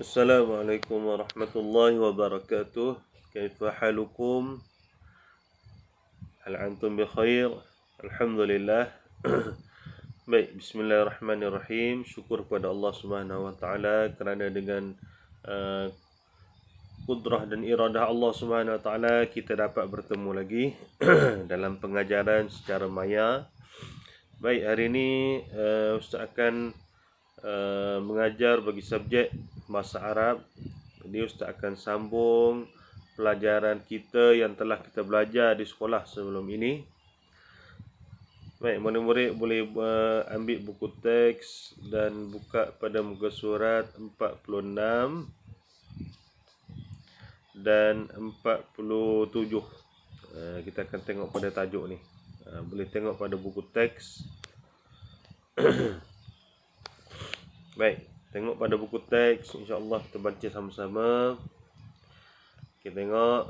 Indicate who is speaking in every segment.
Speaker 1: Assalamualaikum warahmatullahi wabarakatuh. Kaifa halukum? Hal antum bi khair? Alhamdulillah. Baik, bismillahirrahmanirrahim. Syukur kepada Allah Subhanahu wa taala kerana dengan uh, kudrah dan iradah Allah Subhanahu wa taala kita dapat bertemu lagi dalam pengajaran secara maya. Baik, hari ini uh, ustaz akan uh, mengajar bagi subjek bahasa Arab Ini Ustaz akan sambung pelajaran kita yang telah kita belajar di sekolah sebelum ini Baik, murid-murid boleh uh, ambil buku teks dan buka pada muka surat 46 dan 47. Uh, eh, kita akan tengok pada tajuk ni. Uh, boleh tengok pada buku teks. Baik. Tengok pada buku teks InsyaAllah kita baca sama-sama Kita tengok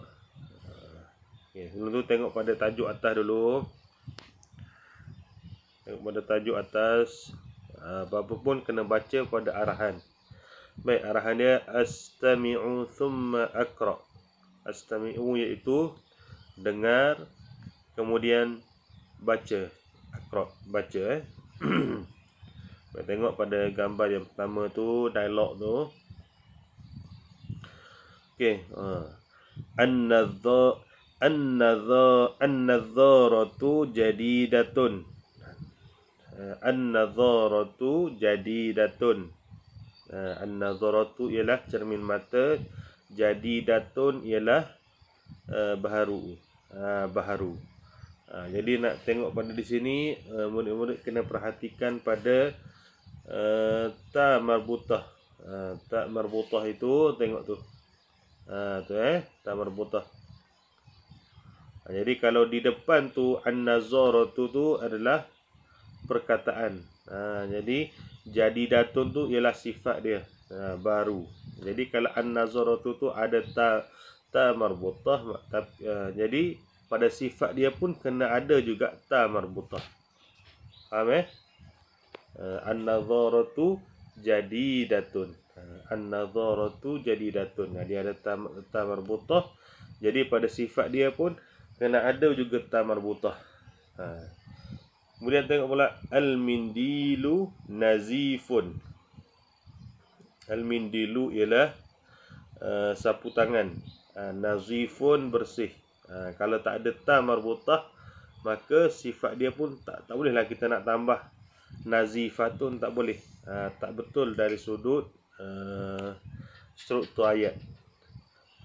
Speaker 1: okay, Sebelum tu tengok pada tajuk atas dulu Tengok pada tajuk atas Apa-apa ah, pun kena baca pada arahan Baik, arahan dia Astami'u thumma akra Astami'u iaitu Dengar Kemudian baca Akra, baca eh Kita tengok pada gambar yang pertama tu dialog tu. Okey, ha. An-nadha an-nadharatu jadidatun. Ha, an-nadharatu jadidatun. Ha, an-nadharatu ialah cermin mata, jadidatun ialah ha, baharu. baharu. jadi nak tengok pada di sini murid-murid kena perhatikan pada Eh, tak marbutah. Eh, tak ta marbutah itu tengok tu. Ha, tu eh, tak marbutah. jadi kalau di depan tu an-nazaratu tu adalah perkataan. Ha, jadi jadi datun tu ialah sifat dia ha, baru. Jadi kalau an-nazaratu tu ada ta ta marbutah ta, ha, jadi pada sifat dia pun kena ada juga ta marbutah. Faham eh? Eh, an-nazaratu jadi datun An-nazaratu jadi datun nah, Dia ada tamar butoh Jadi pada sifat dia pun Kena ada juga tamar butoh ha. Kemudian tengok pula Al-mindilu nazifun Al-mindilu ialah uh, Sapu tangan uh, Nazifun bersih uh, Kalau tak ada tamar butoh Maka sifat dia pun tak, tak bolehlah kita nak tambah nazifatun tak boleh ha, tak betul dari sudut uh, struktur ayat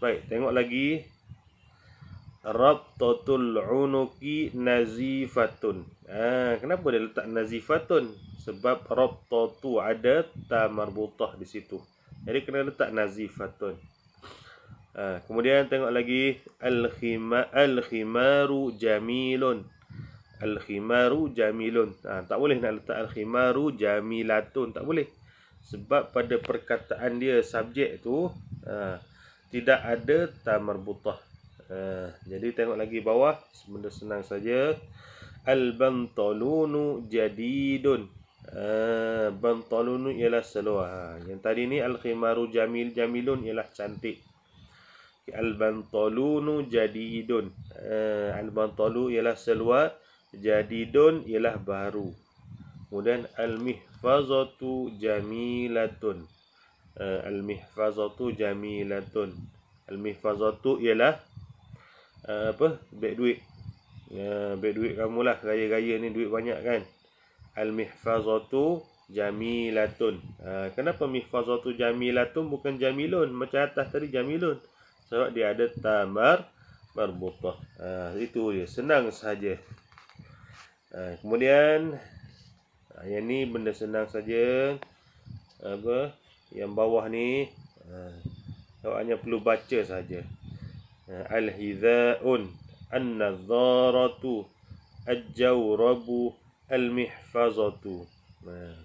Speaker 1: baik tengok lagi rabtatul unuki nazifatun ha, kenapa dia letak nazifatun sebab rabtatu ada ta marbutah di situ jadi kena letak nazifatun ha, kemudian tengok lagi al khima al khimaru jamilun al-khimaru jamilun. Ha, tak boleh nak letak al-khimaru jamilatun. Tak boleh. Sebab pada perkataan dia subjek tu ha, tidak ada tamarbutah. Ha, jadi tengok lagi bawah. Benda senang saja. Al-bantalunu jadidun. Ha, bantalunu ialah seluar. Ha, yang tadi ni al-khimaru jamil jamilun ialah cantik. Al-bantalunu jadidun. Ha, Al-bantalu ialah seluar. Jadi don ialah baru. Kemudian al-mihfazatu jamilatun. Uh, al-mihfazatu jamilatun. Al-mihfazatu ialah uh, apa? Beg duit. Uh, beg duit kamu lah. gaya raya ni duit banyak kan. Al-mihfazatu jamilatun. Uh, kenapa mihfazatu jamilatun bukan jamilun? Macam atas tadi jamilun. Sebab dia ada tamar marbutah. Uh, itu dia. Senang saja. Ha, kemudian uh, yang ni benda senang saja apa yang bawah ni uh, ha, awaknya perlu baca saja uh, al-hidha'un an-nadharatu al-jawrabu al-mihfazatu uh.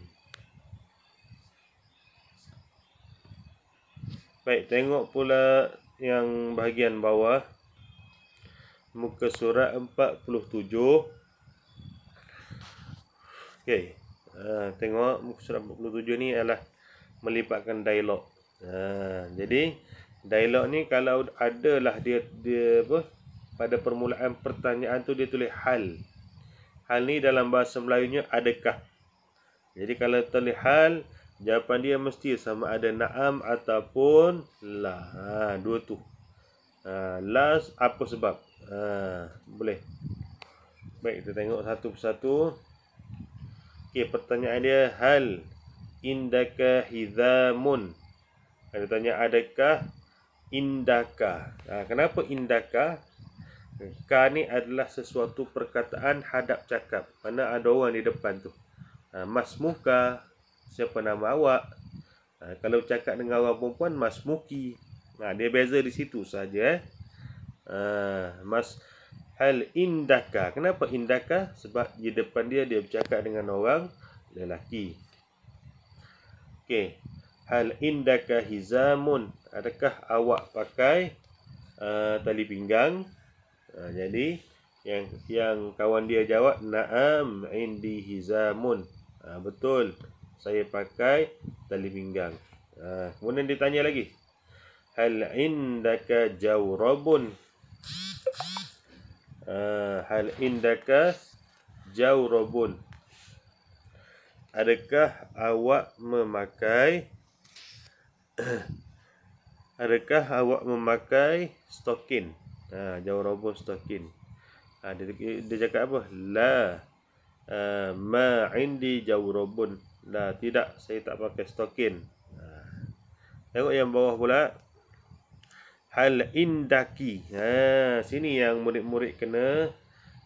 Speaker 1: baik tengok pula yang bahagian bawah muka surat 47 Okey. Ha, tengok muka surat 47 ni ialah melipatkan dialog. Ha, jadi dialog ni kalau adalah dia dia apa pada permulaan pertanyaan tu dia tulis hal. Hal ni dalam bahasa Melayunya adakah. Jadi kalau tulis hal, jawapan dia mesti sama ada na'am ataupun la. Ha, dua tu. Ha, last apa sebab? Ha, boleh. Baik kita tengok satu persatu. Okey, pertanyaan dia hal indaka hizamun. Ada tanya adakah indaka. Ha, kenapa indaka? Ka ni adalah sesuatu perkataan hadap cakap. Mana ada orang di depan tu. Ha, muka siapa nama awak? Ha, kalau cakap dengan orang perempuan masmuki. Ha, dia beza di situ saja eh. Ha, mas hal indaka. Kenapa indaka? Sebab di depan dia dia bercakap dengan orang lelaki. Okey. Hal indaka hizamun? Adakah awak pakai uh, tali pinggang? Uh, jadi yang yang kawan dia jawab na'am indi hizamun. Uh, betul. Saya pakai tali pinggang. Uh, kemudian ditanya lagi. Hal indaka jawrabun? Ah, hal indaka jawrabun adakah awak memakai adakah awak memakai stokin ha ah, jawrabun stokin ha dia, dia cakap apa la uh, ma indi jawrabun la tidak saya tak pakai stokin ha tengok yang bawah pula hal indaki. Ha, sini yang murid-murid kena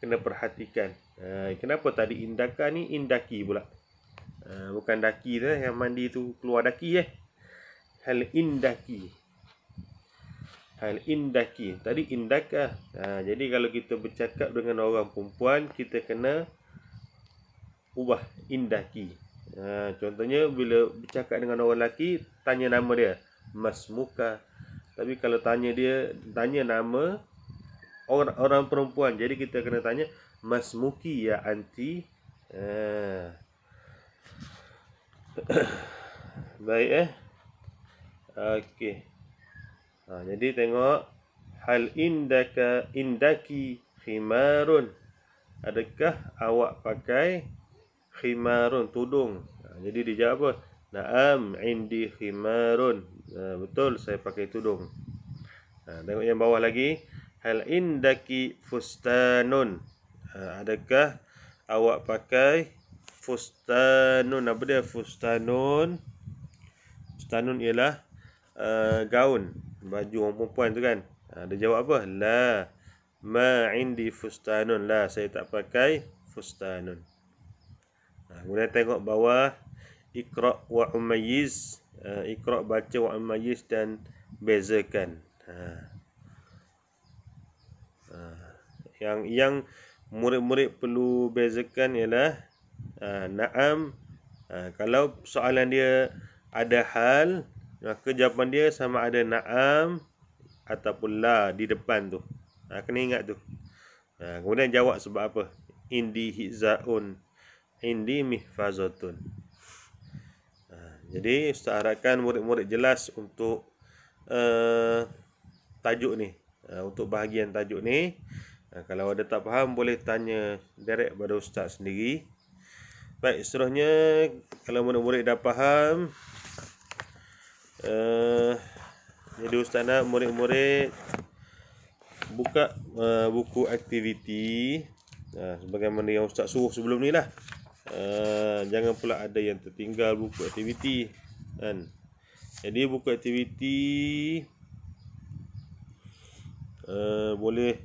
Speaker 1: kena perhatikan. Ha, kenapa tadi indaka ni indaki pula? Ha, bukan daki tu eh, yang mandi tu keluar daki eh. Hal indaki. Hal indaki. Tadi indaka. Ha, jadi kalau kita bercakap dengan orang perempuan, kita kena ubah indaki. Ha, contohnya bila bercakap dengan orang lelaki, tanya nama dia. Masmuka. muka tapi kalau tanya dia Tanya nama Orang, orang perempuan Jadi kita kena tanya Mas Muki ya anti eh. Baik eh Okey ha, Jadi tengok Hal indaka indaki khimarun Adakah awak pakai khimarun, tudung ha, Jadi dia jawab apa? Naam indi khimarun. Ha, betul saya pakai tudung. Ha, tengok yang bawah lagi. Hal indaki fustanun. Ha, adakah awak pakai fustanun? Apa dia fustanun? Fustanun ialah uh, gaun. Baju orang perempuan tu kan. Ha, dia jawab apa? La ma indi fustanun. La saya tak pakai fustanun. Ha, kemudian tengok bawah. Iqra wa umayyiz uh, Iqra baca wa umayyiz dan bezakan ha. Ha. Yang yang murid-murid perlu bezakan ialah ha, Naam ha, Kalau soalan dia ada hal Maka jawapan dia sama ada naam Ataupun la di depan tu ha, Kena ingat tu ha, Kemudian jawab sebab apa Indi hizaun Indi mihfazatun jadi ustaz harapkan murid-murid jelas untuk uh, tajuk ni, uh, untuk bahagian tajuk ni. Uh, kalau ada tak faham boleh tanya direct pada ustaz sendiri. Baik, seterusnya kalau murid-murid dah faham uh, jadi ustaz nak murid-murid buka uh, buku aktiviti uh, sebagaimana yang ustaz suruh sebelum ni lah. Ah, jangan pula ada yang tertinggal buku aktiviti kan jadi buku aktiviti uh, boleh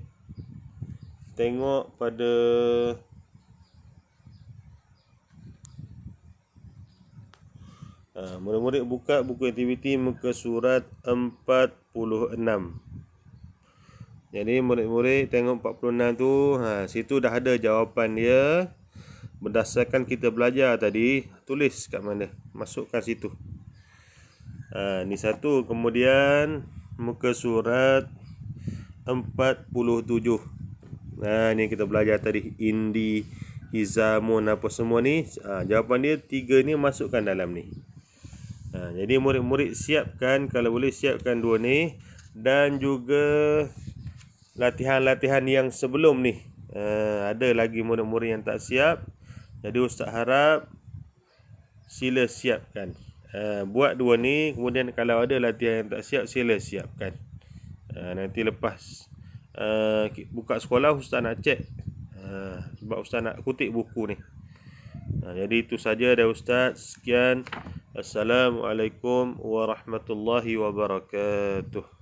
Speaker 1: tengok pada uh, murid-murid buka buku aktiviti muka surat 46 jadi murid-murid tengok 46 tu ha situ dah ada jawapan dia berdasarkan kita belajar tadi tulis kat mana masukkan situ ha, ni satu kemudian muka surat 47 ha, ni kita belajar tadi indi hizamun apa semua ni ha, jawapan dia tiga ni masukkan dalam ni ha, jadi murid-murid siapkan kalau boleh siapkan dua ni dan juga latihan-latihan yang sebelum ni ha, ada lagi murid-murid yang tak siap jadi ustaz harap sila siapkan. Uh, buat dua ni kemudian kalau ada latihan yang tak siap sila siapkan. Uh, nanti lepas uh, buka sekolah ustaz nak cek, uh, sebab ustaz nak kutip buku ni. Uh, jadi itu saja dari ustaz. Sekian. Assalamualaikum warahmatullahi wabarakatuh.